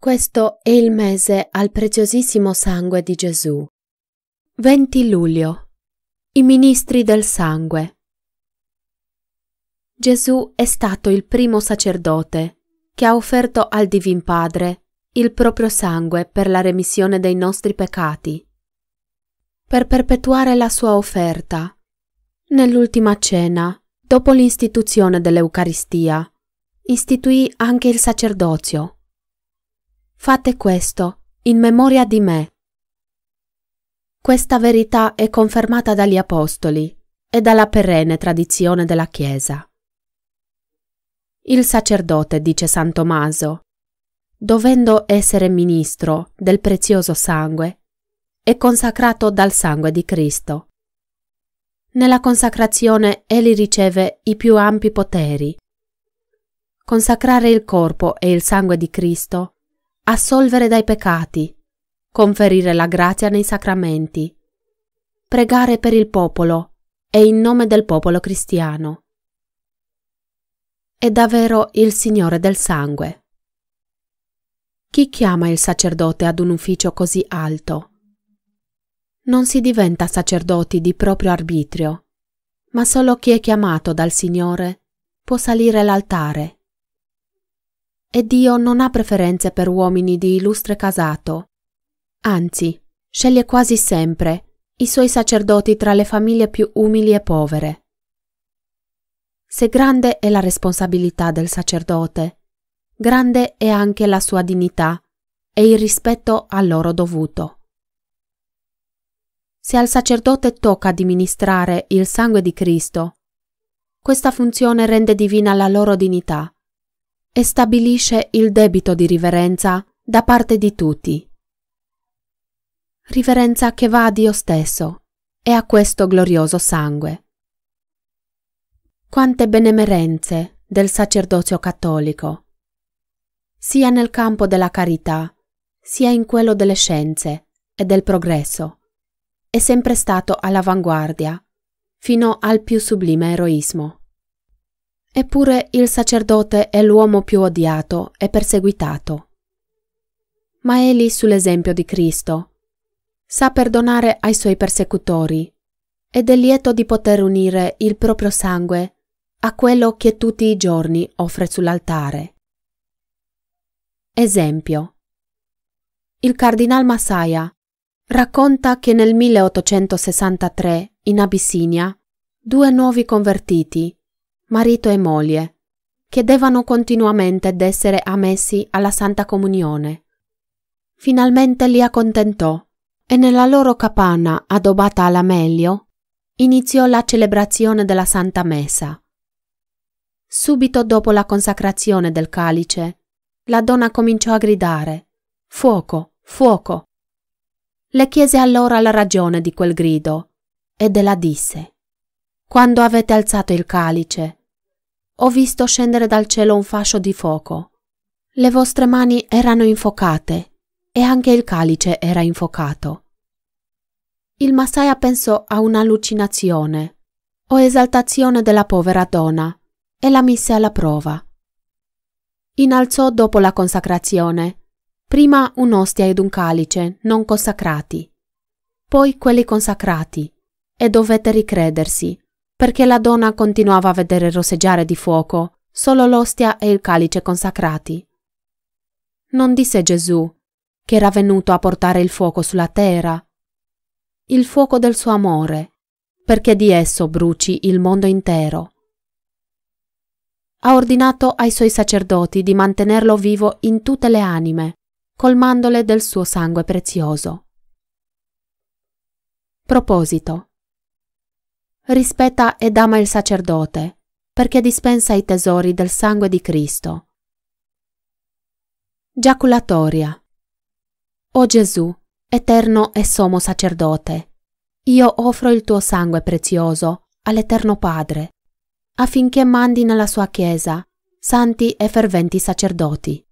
Questo è il mese al preziosissimo sangue di Gesù. 20 luglio. I ministri del sangue. Gesù è stato il primo sacerdote che ha offerto al Divin Padre il proprio sangue per la remissione dei nostri peccati. Per perpetuare la sua offerta, nell'ultima cena, dopo l'istituzione dell'Eucaristia, istituì anche il sacerdozio Fate questo, in memoria di me. Questa verità è confermata dagli Apostoli e dalla perenne tradizione della Chiesa. Il sacerdote, dice San Tommaso, dovendo essere ministro del prezioso sangue, è consacrato dal sangue di Cristo. Nella consacrazione egli riceve i più ampi poteri. Consacrare il corpo e il sangue di Cristo assolvere dai peccati, conferire la grazia nei sacramenti, pregare per il popolo e in nome del popolo cristiano. È davvero il Signore del sangue. Chi chiama il sacerdote ad un ufficio così alto? Non si diventa sacerdoti di proprio arbitrio, ma solo chi è chiamato dal Signore può salire l'altare e Dio non ha preferenze per uomini di illustre casato. Anzi, sceglie quasi sempre i suoi sacerdoti tra le famiglie più umili e povere. Se grande è la responsabilità del sacerdote, grande è anche la sua dignità e il rispetto a loro dovuto. Se al sacerdote tocca amministrare il sangue di Cristo, questa funzione rende divina la loro dignità e stabilisce il debito di riverenza da parte di tutti. Riverenza che va a Dio stesso e a questo glorioso sangue. Quante benemerenze del sacerdozio cattolico, sia nel campo della carità, sia in quello delle scienze e del progresso, è sempre stato all'avanguardia, fino al più sublime eroismo. Eppure il sacerdote è l'uomo più odiato e perseguitato. Ma è lì sull'esempio di Cristo. Sa perdonare ai suoi persecutori ed è lieto di poter unire il proprio sangue a quello che tutti i giorni offre sull'altare. Esempio. Il cardinal Massaia racconta che nel 1863, in Abissinia, due nuovi convertiti marito e moglie, chiedevano continuamente d'essere ammessi alla Santa Comunione. Finalmente li accontentò e nella loro capanna, adobata alla meglio, iniziò la celebrazione della Santa Messa. Subito dopo la consacrazione del calice, la donna cominciò a gridare Fuoco, fuoco! Le chiese allora la ragione di quel grido ed ella disse Quando avete alzato il calice, ho visto scendere dal cielo un fascio di fuoco. Le vostre mani erano infocate e anche il calice era infocato. Il Massaia pensò a un'allucinazione o esaltazione della povera donna e la mise alla prova. Inalzò dopo la consacrazione prima un'ostia ed un calice non consacrati, poi quelli consacrati e dovette ricredersi perché la donna continuava a vedere rosseggiare di fuoco solo l'ostia e il calice consacrati. Non disse Gesù che era venuto a portare il fuoco sulla terra, il fuoco del suo amore, perché di esso bruci il mondo intero. Ha ordinato ai suoi sacerdoti di mantenerlo vivo in tutte le anime, colmandole del suo sangue prezioso. Proposito rispetta ed ama il sacerdote, perché dispensa i tesori del sangue di Cristo. Giaculatoria O Gesù, eterno e sommo sacerdote, io offro il tuo sangue prezioso all'Eterno Padre, affinché mandi nella sua Chiesa santi e ferventi sacerdoti.